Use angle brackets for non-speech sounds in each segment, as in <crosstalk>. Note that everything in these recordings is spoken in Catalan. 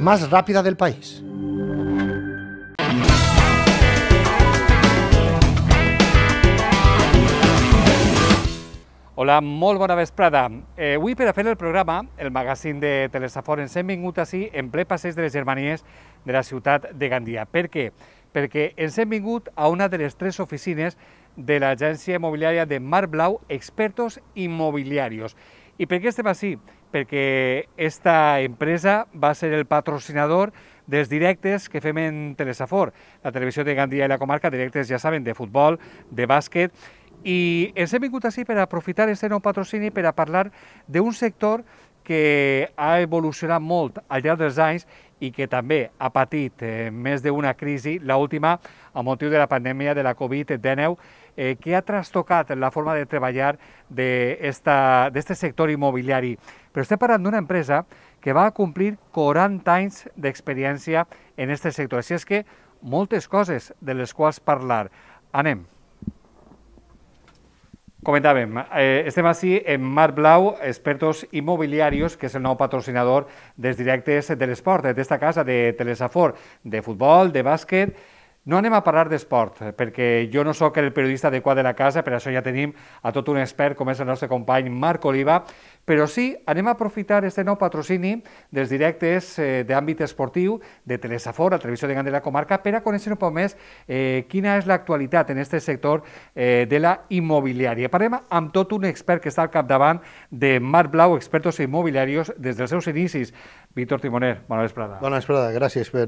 más rápida del país. Hola, molt bona vesprada. Eh, avui per a fer el programa, el magazín de Telesafor, ens hem vingut així en ple passeig de les germanies de la ciutat de Gandia. Per què? Perquè ens hem vingut a una de les tres oficines de l'agència immobiliària de Mar Blau, expertos immobiliarios. I per què estem així? perquè esta empresa va ser el patrocinador dels directes que fem en Telesafor, la televisió de Gandia i la comarca, directes, ja saben, de futbol, de bàsquet, i ens hem vingut així per aprofitar aquest nou patrocini per a parlar d'un sector que ha evolucionat molt al llarg dels anys i que també ha patit eh, més d'una crisi, l'última a motiu de la pandèmia de la Covid-19, eh, que ha trastocat la forma de treballar d'aquest sector immobiliari. Però estem parlant d'una empresa que va complir 40 anys d'experiència en aquest sector. Així és que moltes coses de les quals parlar. Anem. Comentàvem, eh, estem així en Mar Blau, expertos immobiliarios, que és el nou patrocinador dels directes de l'esport, eh, d'esta casa de Telesafor, de futbol, de bàsquet no anem a parlar d'esport, eh, perquè jo no sóc el periodista adequat de la casa, per això ja tenim a tot un expert com és el nostre company Marc Oliva, però sí, anem a aprofitar aquest nou patrocini dels directes eh, d'àmbit esportiu de Telesafor, a Televisió de Gant de la Comarca, per a conèixer un poc més eh, quina és l'actualitat en aquest sector eh, de la immobiliària. Parlem amb tot un expert que està al capdavant de Marc Blau, expertos immobiliaris des dels seus inicis. Víctor Timoner, bona vesprada. Bona vesprada, gràcies per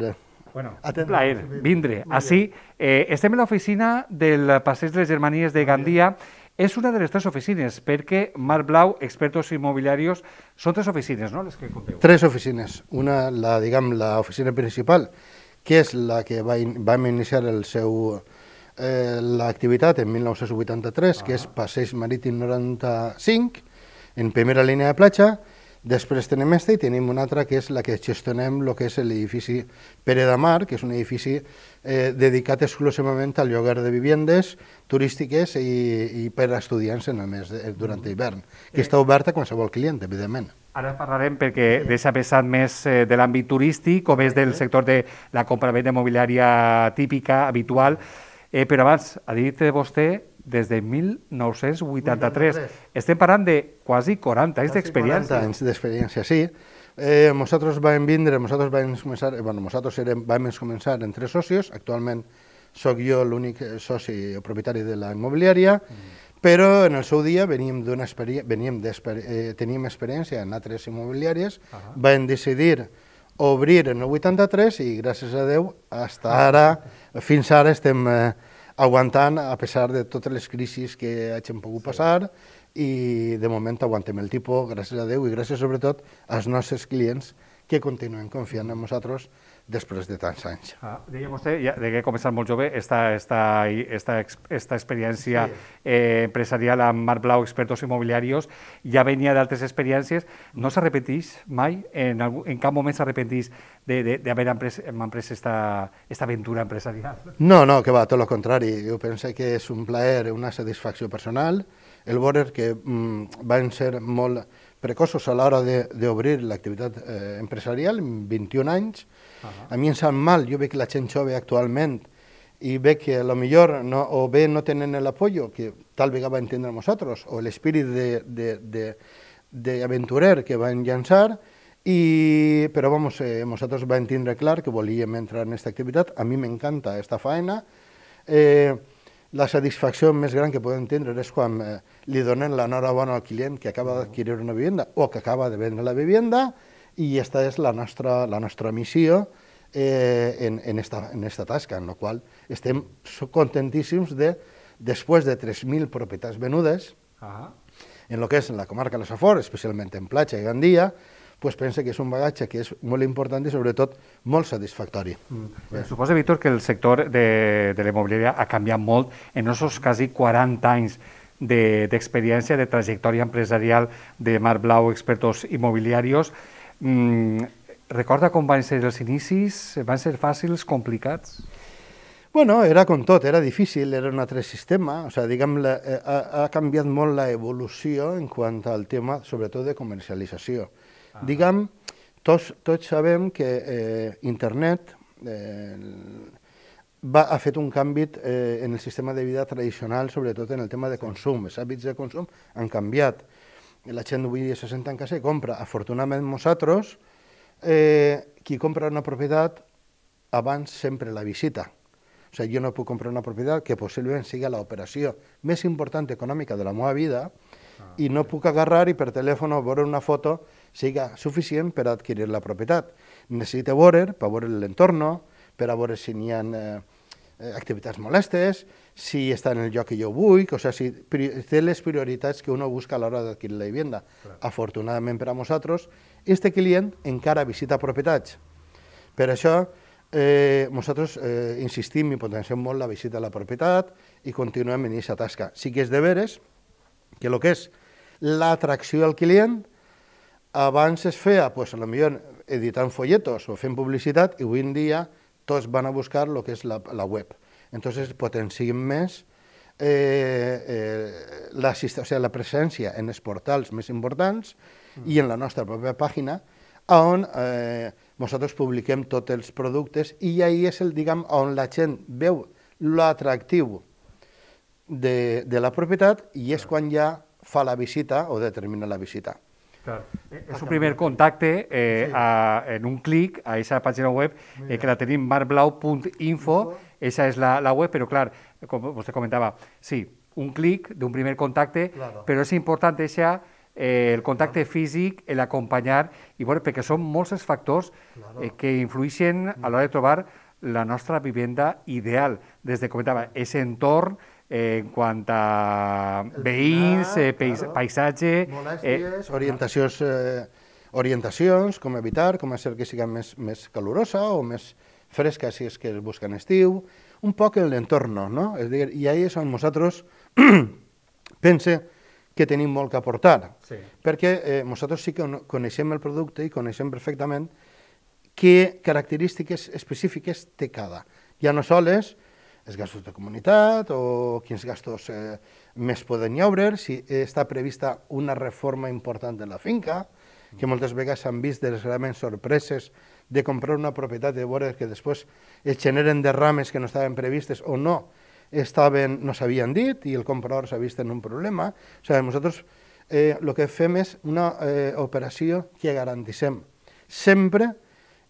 Bueno, Atendre. un plaer vindre. Així, eh, estem a l'oficina del Passeig de les Germanies de Gandia. És una de les tres oficines, perquè Mar Blau, expertos immobiliaris, són tres oficines, no?, les que conteu. Tres oficines. Una, la, diguem, la oficina principal, que és la que va in, vam iniciar el seu eh, l'activitat en 1983, ah. que és ah. Passeig Marítim 95, en primera línia de platja, Després tenim aquesta i tenim una altra que és la que gestionem el que és l'edifici Pere de Mar, que és un edifici eh, dedicat exclusivament al lloguer de vivendes turístiques i, i per a estudiants en el mes de, durant mm. l'hivern, que eh. està obert a qualsevol client, evidentment. Ara parlarem perquè deixa pesat més eh, de l'àmbit turístic, o més del sector de la compra-venda immobiliària típica, habitual, eh, però abans ha dit vostè des de 1983. 83. Estem parlant de quasi 40 anys d'experiència. 40 anys d'experiència, sí. Eh, nosaltres vam vindre, nosaltres vam començar, eh, bueno, nosaltres érem, vam començar en tres socis, actualment sóc jo l'únic eh, soci o propietari de la immobiliària, mm. però en el seu dia veníem d'una experiència, veníem exper eh, teníem experiència en altres immobiliàries, uh -huh. vam decidir obrir en el 83 i gràcies a Déu, hasta ara, fins ara estem eh, aguantant a pesar de totes les crisis que hagin pogut passar i de moment aguantem el tipus, gràcies a Déu i gràcies sobretot als nostres clients que continuen confiant en nosaltres després de tants anys. Ah, deia vostè, ja, de que començar començat molt jove, esta, esta, esta, esta experiència sí. eh, empresarial amb Marc Blau, expertos immobiliarios, ja venia d'altres experiències. No s'arrepentís mai? En, algú, en cap moment s'arrepentís d'haver empres, emprès esta, esta aventura empresarial? No, no, que va, tot el contrari. Jo penso que és un plaer, una satisfacció personal, el Borer, que mm, van ser molt precoços a l'hora d'obrir l'activitat eh, empresarial, 21 anys, -huh. A mi em sap mal, jo veig que la gent jove actualment i ve que a lo millor no, o bé no tenen l'apoyo que tal vegada va entendre nosaltres, o l'espírit d'aventurer que van llançar, i, però vamos, eh, nosaltres vam tindre clar que volíem entrar en aquesta activitat, a mi m'encanta aquesta faena, eh, la satisfacció més gran que podem tindre és quan eh, li donen l'enhorabona al client que acaba d'adquirir una vivenda o que acaba de vendre la vivenda, y esta es la nostra, la nostra missió eh, en, en, esta, en esta tasca, en la qual estem contentíssims de, després de 3.000 propietats venudes, -huh. en lo que és la comarca de les Safor, especialment en Platja i Gandia, pues pensa que és un bagatge que és molt important i sobretot molt satisfactori. Mm. Eh. Suposa, Víctor, que el sector de, de la immobiliària ha canviat molt en aquests quasi 40 anys d'experiència, de, de trajectòria empresarial de Mar Blau, expertos immobiliarios, Mm, recorda com van ser els inicis? Van ser fàcils, complicats? Bueno, era com tot, era difícil, era un altre sistema, o sigui, diguem, la, eh, ha, ha canviat molt la evolució en quant al tema, sobretot de comercialització. Ah. Diguem, tots, tots sabem que eh, internet eh, va, ha fet un canvi eh, en el sistema de vida tradicional, sobretot en el tema de consum, els hàbits de consum han canviat la gent avui dia se senta en casa i compra. Afortunadament nosaltres, eh, qui compra una propietat abans sempre la visita. O sigui, jo no puc comprar una propietat que possiblement sigui l'operació més important econòmica de la meva vida ah, i no puc agarrar i per telèfon veure una foto siga suficient per adquirir la propietat. Necessite veure, per veure l'entorn, per a veure si n'hi ha... Eh, Eh, activitats molestes, si està en el lloc que jo vull, o sigui, si té les prioritats que uno busca a l'hora d'adquirir la vivienda. Clar. Afortunadament per a nosaltres, este client encara visita propietats. Per això, eh, nosaltres eh, insistim i potenciem molt la visita a la propietat i continuem en aquesta tasca. Sí que és de veres que el que és l'atracció al client abans es feia, pues, a lo millor editant folletos o fent publicitat, i avui en dia tots van a buscar lo que és la, la web. Entonces potenciem més eh, eh, la, o sigui, la presència en els portals més importants mm. i en la nostra pròpia pàgina, on eh, nosaltres publiquem tots els productes i ahí és el, diguem, on la gent veu l'atractiu de, de la propietat i és quan ja fa la visita o determina la visita. Claro. Eh, és un primer contacte eh, sí. a, en un clic a esa pàgina web eh, que la tenim marblau.info, esa és la, la web, però clar, com vostè comentava, sí, un clic d'un primer contacte, claro. però és important deixar eh, el contacte claro. físic, l'acompanyar, i bueno, perquè són molts els factors claro. eh, que influeixen a l'hora de trobar la nostra vivenda ideal, des de comentava, aquest entorn, eh, en quant a El veïns, dinar, eh, claro. paisatge... Eh, Molèsties, eh, orientacions, eh, orientacions, com evitar, com ser que sigui més, més calorosa o més fresca si és que es busquen estiu, un poc en l'entorn, no? És dir, i ahí és on nosaltres <clears throat> pense que tenim molt que aportar, sí. perquè eh, nosaltres sí que coneixem el producte i coneixem perfectament què característiques específiques té cada. Ja no sols els gastos de comunitat o quins gastos eh, més poden hi haure, si està prevista una reforma important de la finca, que mm. moltes vegades han vist desgraciadament sorpreses de comprar una propietat de vores que després es generen derrames que no estaven previstes o no, estaven, no s'havien dit i el comprador s'ha vist en un problema. O sigui, nosaltres eh, el eh, lo que fem és una eh, operació que garantissem sempre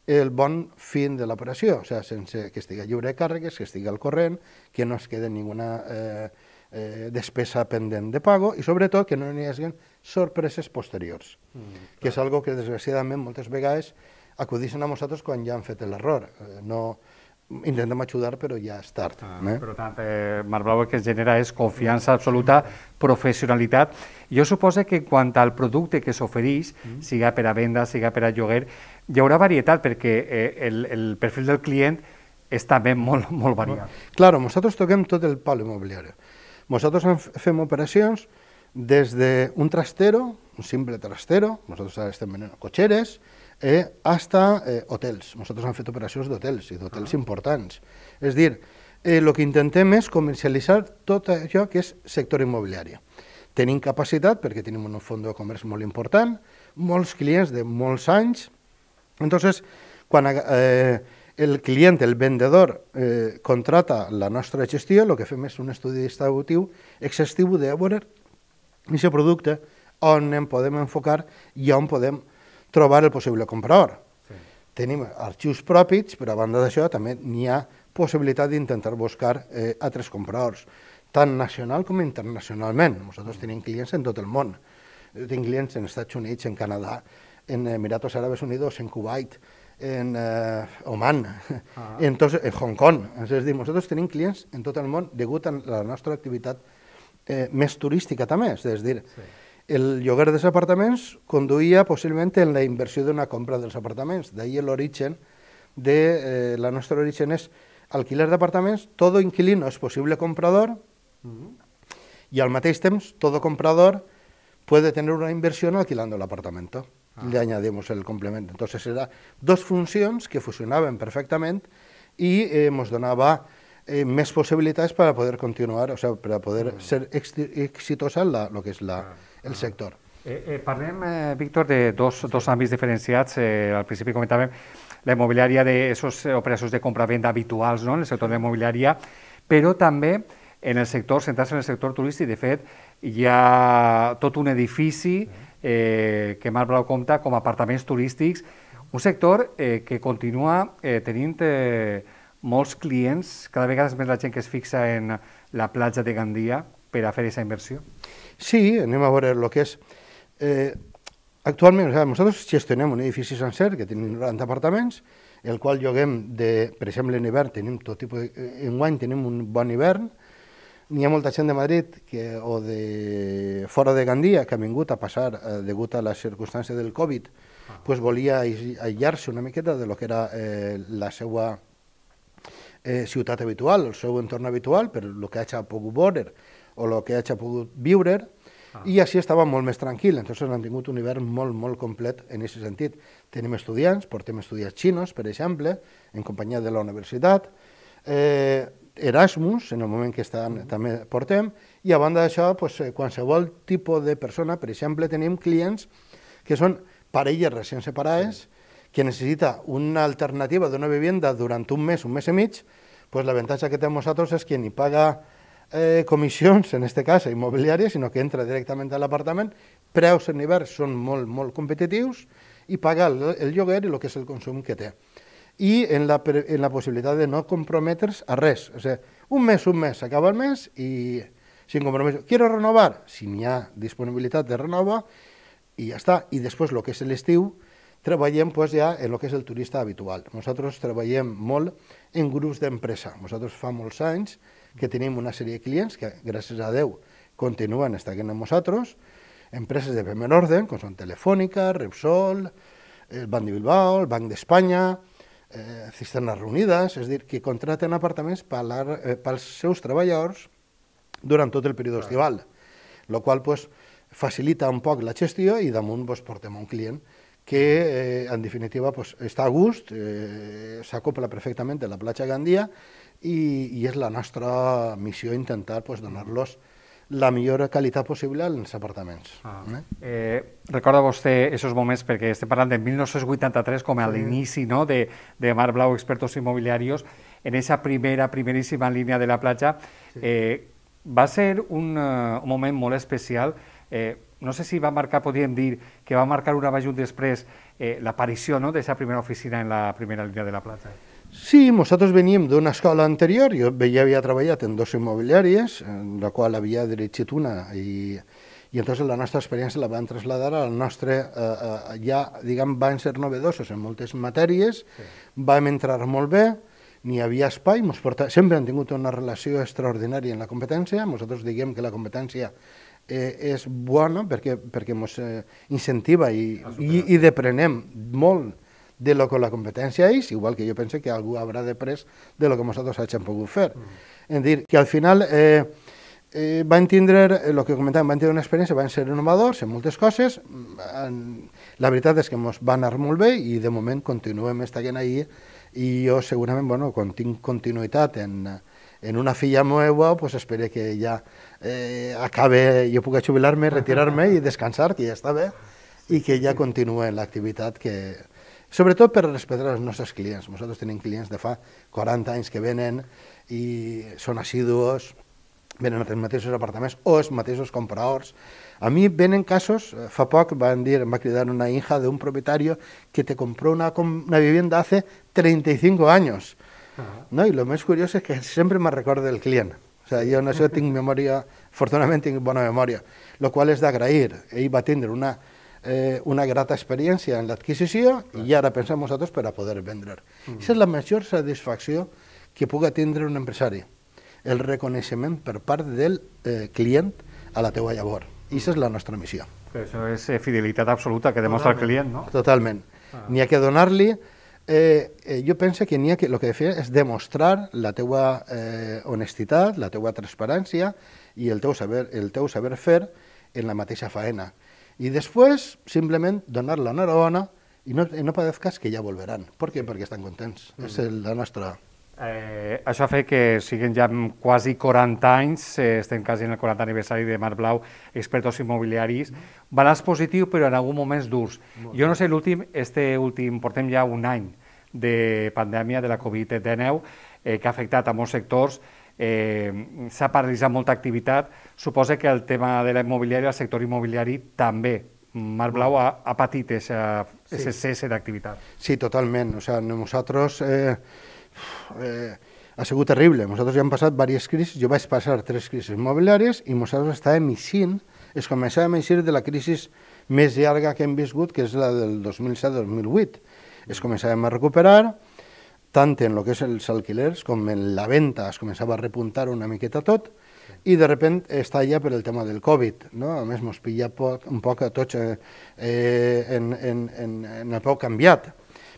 el bon fin de l'operació, o sigui, sense que estigui lliure de càrregues, que estigui al corrent, que no es quede ninguna eh, eh, despesa pendent de pago i sobretot que no hi hagin sorpreses posteriors, mm, que és algo que desgraciadament moltes vegades acudixen a nosaltres quan ja han fet l'error. Eh, no, intentem ajudar, però ja és tard. Ah, eh? Per tant, eh, Blau, el que es genera és confiança absoluta, professionalitat. Jo suposo que quant al producte que s'ofereix, mm. siga per a venda, siga per a lloguer, hi haurà varietat perquè eh, el, el perfil del client és també molt, molt variat. Claro, nosaltres toquem tot el pal immobiliari. Nosaltres fem operacions des d'un trastero, un simple trastero, nosaltres ara estem venent cotxeres, eh, hasta eh, hotels. Nosaltres hem fet operacions d'hotels i d'hotels ah. importants. És dir, el eh, que intentem és comercialitzar tot això que és sector immobiliari. Tenim capacitat perquè tenim un fons de comerç molt important, molts clients de molts anys, Entonces, cuando eh, el client, el vendedor, eh, contrata la nostra gestió, el que fem és un estudi distributiu exhaustiu de veure aquest producte, on en podem enfocar i on podem trobar el possible comprador. Sí. Tenim arxius propis, però a banda d'això també n'hi ha possibilitat d'intentar buscar eh, altres compradors, tant nacional com internacionalment. Nosaltres tenim clients en tot el món. Tenim clients en Estats Units, en Canadà, en Emiratos Árabes Unidos, en Kuwait, en eh, Oman, ah. <laughs> en, tos, en Hong Kong. És dir, nosaltres tenim clients en tot el món degut a la nostra activitat eh, més turística també. És a dir, sí. el lloguer dels apartaments conduïa possiblement en la inversió d'una compra dels apartaments. D'ahir l'origen de eh, la nostra origen és alquiler d'apartaments, todo inquilino és possible comprador uh -huh. i al mateix temps tot comprador puede tenir una inversión alquilando el apartamento ah. le añadimos el complemento. Entonces era dos funciones que fusionaban perfectamente y eh, nos donaba eh, más posibilidades para poder continuar, o sea, para poder ah. ser exitosa en la, lo que es la, ah. el ah. sector. Eh, eh parlem, eh, Víctor, de dos, dos àmbits diferenciats. Eh, al principi comentàvem la immobiliària d'aquests operacions de compra-venda habituals no? en el sector de la immobiliària, però també en el sector, centrar-se en el sector turístic. De fet, hi ha tot un edifici sí mm eh, que Mar Blau compta com a apartaments turístics, un sector eh, que continua eh, tenint eh, molts clients, cada vegada és més la gent que es fixa en la platja de Gandia per a fer aquesta inversió. Sí, anem a veure el que és. Eh, actualment, nosaltres gestionem un edifici sencer que tenim 90 apartaments, el qual lloguem, de, per exemple, en hivern, tenim tot tipus de, eh, en guany tenim un bon hivern, N'hi ha molta gent de Madrid que, o de fora de Gandia que ha vingut a passar eh, degut a les circumstàncies del Covid, ah. pues volia aïllar-se una miqueta de lo que era eh, la seva eh, ciutat habitual, el seu entorn habitual, per el que ha pogut veure o el que ha pogut viure, Ah. I així estava molt més tranquil, entonces han tingut un hivern molt, molt complet en aquest sentit. Tenim estudiants, portem estudiants xinos, per exemple, en companyia de la universitat, eh, Erasmus, en el moment que estan, mm-hmm. també portem, i a banda d'això, doncs, qualsevol tipus de persona, per exemple, tenim clients que són parelles recent separades, que necessita una alternativa d'una vivenda durant un mes, un mes i mig, doncs l'avantatge que tenim nosaltres és que ni paga eh, comissions, en aquest cas immobiliàries, sinó que entra directament a l'apartament, preus en hivern són molt, molt competitius i paga el, el lloguer i el que és el consum que té i en la, en la possibilitat de no comprometre's a res. O sigui, un mes, un mes, s'acaba el mes i sin compromiso. Quiero renovar? Si n'hi ha disponibilitat de renova, i ja està. I després, el que és l'estiu, treballem pues, ja en el que és el turista habitual. Nosaltres treballem molt en grups d'empresa. Nosaltres fa molts anys que tenim una sèrie de clients que, gràcies a Déu, continuen estant amb nosaltres, empreses de primer ordre, com són Telefònica, Repsol, el Banc de Bilbao, el Banc d'Espanya, eh, cisternes reunides, és dir, que contraten apartaments eh, pels seus treballadors durant tot el període estival, el qual pues, facilita un poc la gestió i damunt pues, portem un client que eh, en definitiva pues, està a gust, eh, s'acopla perfectament a la platja Gandia i, i és la nostra missió intentar pues, donar-los mm la millor qualitat possible als apartaments. Ah. Eh? Eh, recorda vostè aquests moments, perquè estem parlant de 1983 com a sí. l'inici no? de, de Mar Blau Expertos Immobiliarios, en aquesta primera, primeríssima línia de la platja, sí. eh, va ser un, uh, un moment molt especial. Eh, no sé si va marcar, podríem dir, que va marcar un abajut després eh, l'aparició no? d'aquesta primera oficina en la primera línia de la platja. Sí, nosaltres veníem d'una escola anterior, jo ja havia treballat en dos immobiliàries, en la qual havia dirigit una, i, i entonces la nostra experiència la van traslladar al nostre... Eh, eh, ja, diguem, van ser novedosos en moltes matèries, sí. vam entrar molt bé, n'hi havia espai, porta... sempre han tingut una relació extraordinària en la competència, nosaltres diguem que la competència eh, és bona perquè, perquè mos eh, incentiva i, i, i deprenem molt de lo que la competencia és, igual que yo penso que algo habrá de pres de lo que nosaltres hagem pogut fer. Mm. És dir, que al final eh, eh, van tindre, el eh, que comentàvem, van tindre una experiència, van ser innovadors en moltes coses, mm, en, la veritat és que ens va anar molt bé i de moment continuem estant ahí i jo segurament, bueno, quan tinc continuïtat en, en una filla meva, pues espero que ja eh, acabe, jo puc jubilar-me, retirar-me i descansar, que ja està bé, i que ja continuï l'activitat que, todo para respetar a nuestros clientes. nosotros tenim clientes de fa 40 años que vienen y son asiduos, assiduos, venen els mateixos apartamentos o els mateixos compradores. A ven en casos, eh, fa poc van dir, em va una hija de un propietario que te compró una, una vivienda hace 35 años. ¿no? Y lo más curioso es que siempre me recuerda el cliente. O sea, yo no sé, <laughs> tengo memoria, afortunadamente tengo buena memoria, lo cual es de agrair. Y va tener una, eh, una grata experiència en l'adquisició i ara pensem nosaltres per a poder vendre. Mm. Aquesta mm és la major satisfacció que puga tindre un empresari, el reconeixement per part del eh, client a la teua llavor. Aquesta és la nostra missió. Però això és eh, fidelitat absoluta que demostra Totalment. el client, no? Totalment. Ah. N'hi ha que donar-li eh, eh, jo penso que n'hi ha que el que fer és demostrar la teua eh, honestitat, la teua transparència i el teu saber, el teu saber fer en la mateixa faena. Y després simplement donar la enhorabuena i no, no padezcas que ja volveran. Per què? Perquè estan contents. Mm. És el, la nostra... Eh, això ha fet que siguin ja quasi 40 anys, eh, estem quasi en el 40 aniversari de Mar Blau, expertos immobiliaris, mm. balanç positiu però en algun moment durs. Molt jo no sé l'últim, este últim, portem ja un any de pandèmia de la Covid-19 eh, que ha afectat a molts sectors, eh, s'ha paralitzat molta activitat, suposa que el tema de la immobiliària, el sector immobiliari també Mar Blau ha, ha patit esa, sí. cese d'activitat. Sí, totalment. O sea, nosaltres... Eh, eh, ha sigut terrible. Nosaltres ja hem passat diverses crisis. Jo vaig passar tres crisis immobiliàries i nosaltres estàvem eixint, es començàvem a eixir de la crisi més llarga que hem viscut, que és la del 2007-2008. Es començàvem a recuperar, tant en el que és els alquilers com en la venda es començava a repuntar una miqueta tot i de repent està allà per el tema del Covid. No? A més, ens pilla poc, un poc a tots eh, eh, en, en, en, en el poc canviat,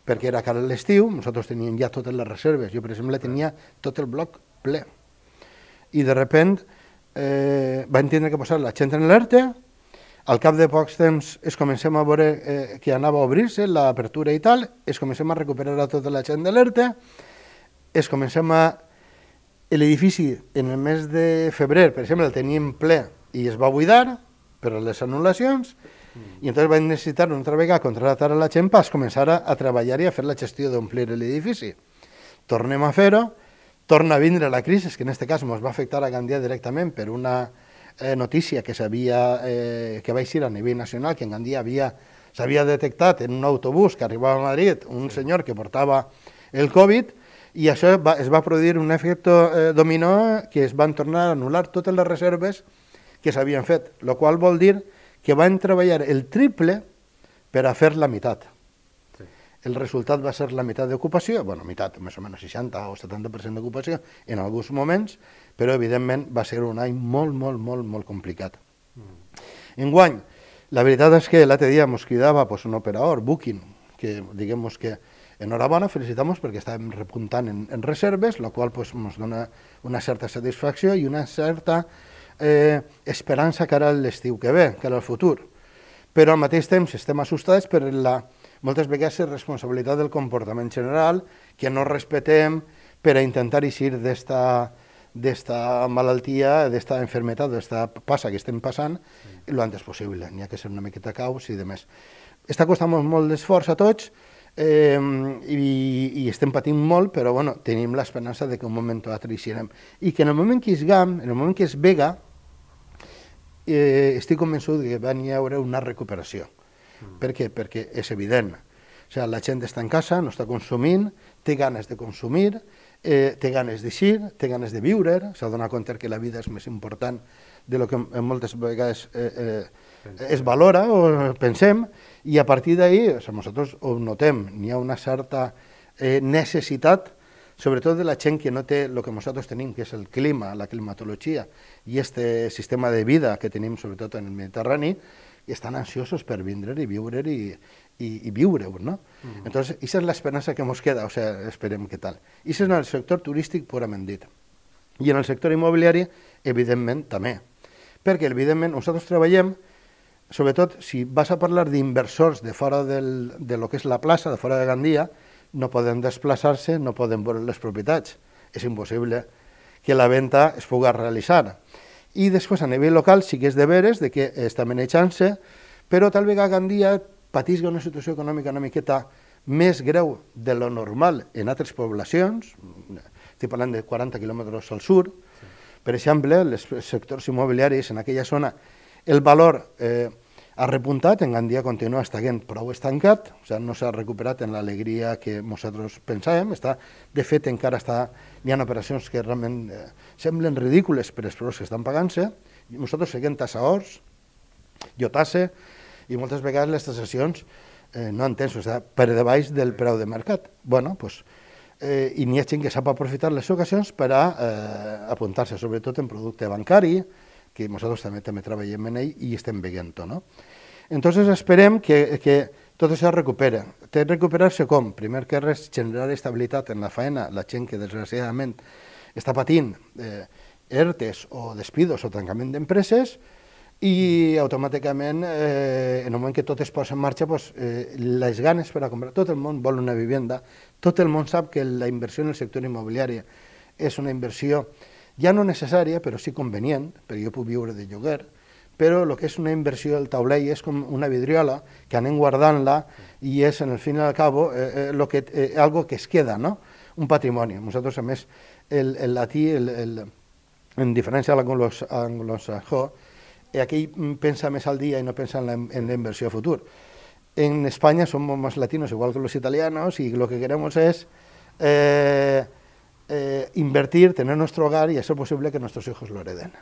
perquè era cara a l'estiu, nosaltres teníem ja totes les reserves, jo per exemple tenia tot el bloc ple. I de repent eh, va entendre que posar la gent en l'ERTE, al cap de pocs temps es comencem a veure eh, que anava a obrir-se l'apertura i tal, es comencem a recuperar a tota la gent de l'ERTE, es comencem a... L'edifici en el mes de febrer, per exemple, el teníem ple i es va buidar per les anul·lacions, i entonces vam necessitar una altra vegada contractar a la gent per començar a, a treballar i a fer la gestió d'omplir l'edifici. Tornem a fer-ho, torna a vindre la crisi, que en aquest cas ens va afectar a Gandia directament per una eh, notícia que sabia eh, que va ser a nivell nacional, que en Gandia havia, s'havia detectat en un autobús que arribava a Madrid un sí. senyor que portava el Covid, i això va, es va produir un efecte eh, dominó que es van tornar a anul·lar totes les reserves que s'havien fet, el qual vol dir que van treballar el triple per a fer la meitat el resultat va ser la meitat d'ocupació, bueno, meitat, més o menys 60 o 70% d'ocupació en alguns moments, però evidentment va ser un any molt, molt, molt, molt complicat. Mm. Enguany, la veritat és que l'altre dia ens cridava pues, un operador, Booking, que diguem que enhorabona, felicitamos perquè estàvem repuntant en, en reserves, la qual pues, dona una certa satisfacció i una certa eh, esperança cara ara l'estiu que ve, cara al futur. Però al mateix temps estem assustats per la, moltes vegades és responsabilitat del comportament general, que no respetem per a intentar eixir d'esta malaltia, d'esta enfermetat, d'esta passa que estem passant, mm. lo antes possible. N'hi ha que ser una miqueta caus i de més. Està costant molt d'esforç a tots eh, i, i estem patint molt, però bueno, tenim l'esperança de que un moment o altre eixirem. I que en el moment que es GAM, en el moment que es Vega, eh, estic convençut que va hi haurà una recuperació Mm. Per què? Perquè és evident. O sigui, la gent està en casa, no està consumint, té ganes de consumir, eh, té ganes d'eixir, té ganes de viure, s'ha donat compte que la vida és més important de lo que moltes vegades eh, eh, es valora o pensem, i a partir d'ahir o sigui, nosaltres ho notem, n'hi ha una certa eh, necessitat sobretot de la gent que no té el que nosaltres tenim, que és el clima, la climatologia i este sistema de vida que tenim sobretot en el Mediterrani, i estan ansiosos per vindre i viure i, i, i viure-ho, no? Mm. -hmm. Entonces, això és l'esperança que ens queda, o sigui, sea, esperem que tal. I és en el sector turístic purament dit. I en el sector immobiliari, evidentment, també. Perquè, evidentment, nosaltres treballem, sobretot si vas a parlar d'inversors de fora del, de lo que és la plaça, de fora de Gandia, no poden desplaçar-se, no poden veure les propietats. És impossible que la venda es pugui realitzar. I després, a nivell local, sí que és de veres de que està manejant-se, però tal vegada Gandia patisga una situació econòmica una miqueta més greu de lo normal en altres poblacions, estic parlant de 40 quilòmetres al sud, sí. per exemple, els sectors immobiliaris en aquella zona, el valor eh, ha repuntat, en Gandia continua estant prou estancat, o sigui, no s'ha recuperat en l'alegria que nosaltres pensàvem, està, de fet encara està, hi ha operacions que realment eh, semblen ridícules per als preus que estan pagant-se, nosaltres seguim tassaors, jo tasse, i moltes vegades les tassacions eh, no entens, o sigui, per debaix del preu de mercat. bueno, doncs, eh, i n'hi ha gent que sap aprofitar les ocasions per a eh, apuntar-se, sobretot en producte bancari, que nosaltres també, també treballem en ell i estem veient-ho. No? Entonces esperem que, que tot això es recupera. Té recuperar-se com? Primer que res, generar estabilitat en la faena. La gent que desgraciadament està patint eh, ERTES o despidos o tancament d'empreses, i automàticament, eh, en el moment que tot es posa en marxa, pues, eh, les ganes per a comprar, tot el món vol una vivenda, tot el món sap que la inversió en el sector immobiliari és una inversió ya no necesaria, pero sí conveniente, pero yo puc viure de lloguer, Pero lo que es una inversión del taulell es como una vidriola que han guardant y es, en el fin y al cabo, eh, eh, lo que, eh, algo que es queda, no? un patrimonio. Nosotros, a el, el latí, el, el, en diferència a los eh, aquí pensa al día y no piensan en la, inversión futura. a En España somos más latinos, igual que los italianos, y lo que queremos es eh, invertir, tener nuestro hogar y hacer posible que nuestros hijos lo hereden.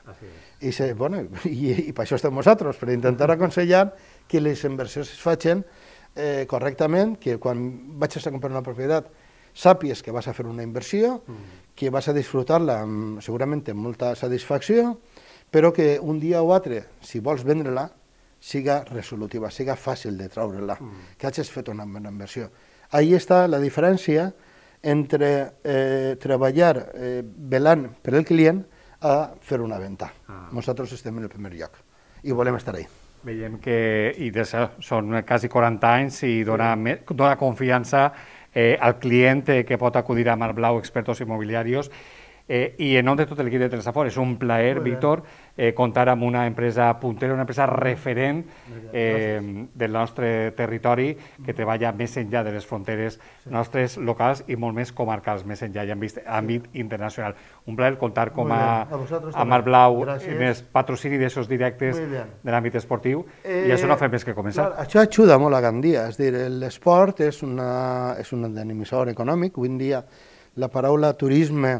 Y, se, bueno, <laughs> y, y para eso estamos nosotros, para intentar aconsellar que les inversiones se facin eh, correctamente, que quan vayas a comprar una propiedad, sapies que vas a fer una inversió, mm. que vas a disfrutarla seguramente con mucha satisfacción, satisfacció, que un dia o altre, si vols venderla, la siga resolutiva, siga fàcil de traerla, la mm. que hagis fet una buena inversió. Ahí está la diferencia entre eh, treballar eh, velant per al client a fer una venda. Ah. Nosaltres estem en el primer lloc i volem estar ahí. Veiem que i de des, són quasi 40 anys i dona, sí. dona confiança eh, al client eh, que pot acudir a Mar Blau, expertos immobiliarios, Eh, I en nom de tot l'equip de Transafort, és un plaer, Víctor, eh, comptar amb una empresa puntera, una empresa referent eh, del nostre territori, que treballa més enllà de les fronteres sí. nostres locals i molt més comarcals, més enllà i en àmbit sí. internacional. Un plaer comptar com a, a, a Mar Blau en el patrocini d'aixòs directes de l'àmbit esportiu eh, i això eh, no fa més que començar. Clar, això ajuda molt a Gandia, és dir, l'esport és, una, és un dinamitzador econòmic, avui en dia la paraula turisme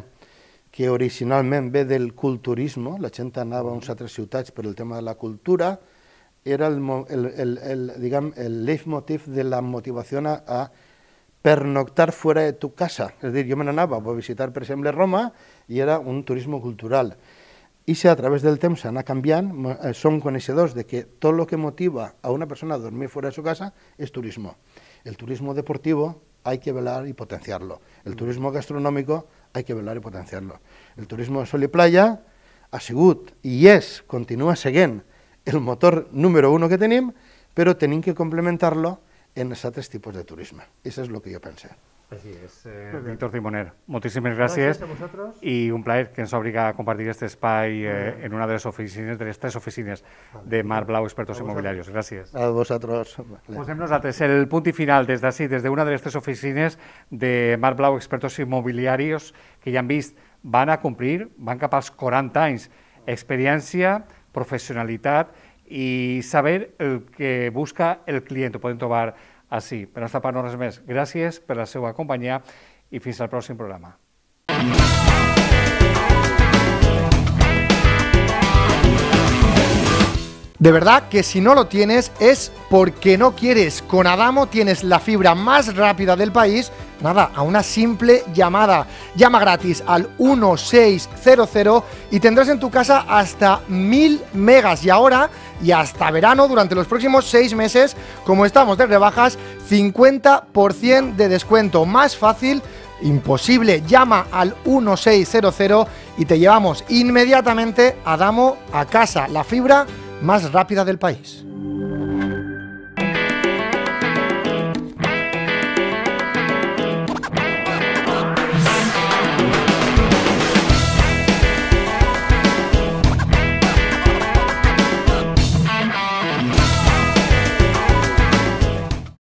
que originalmente ve del culturismo, la gent anava a tres altres ciutats el tema de la cultura, era el, el, el, el leitmotiv de la motivación a, pernoctar fuera de tu casa. Es decir, yo me me voy a visitar, por ejemplo, Roma y era un turismo cultural. Y si a través del temps eh, son canviant, ese coneixedors de que todo lo que motiva a una persona a dormir fuera de su casa es turismo. El turismo deportivo hay que velar y potenciarlo. El turismo gastronómico hay que velar i potenciar-lo. El turisme de sol i playa ha sigut i és, continua seguint, el motor número uno que tenim, però tenim que complementar-lo en els altres tipus de turisme. Això és el que jo penso. Así es. Eh, Víctor Timoner, muchísimas gracias. vosotros. Y un placer que nos obliga a compartir este spy eh, en una de las oficinas, de las tres oficinas de Mar Expertos Inmobiliarios. Gracias. A vosotros. Pues Posem nosaltres el punto y final desde así, desde una de las tres oficinas de Mar Expertos Inmobiliarios que ya han visto, van a cumplir, van capaz 40 experiencia experiencia, profesionalidad y saber el que busca el cliente. Pueden tomar. ...así, pero hasta para no res Gracias, pero per la seva companyia ...y fins al próximo programa. De verdad que si no lo tienes es porque no quieres. Con Adamo tienes la fibra más rápida del país. Nada, a una simple llamada. Llama gratis al 1600 y tendrás en tu casa hasta 1000 megas. Y ahora y hasta verano durante los próximos seis meses, como estamos de rebajas, 50% de descuento. Más fácil imposible. Llama al 1600 y te llevamos inmediatamente a Damo a casa, la fibra más rápida del país.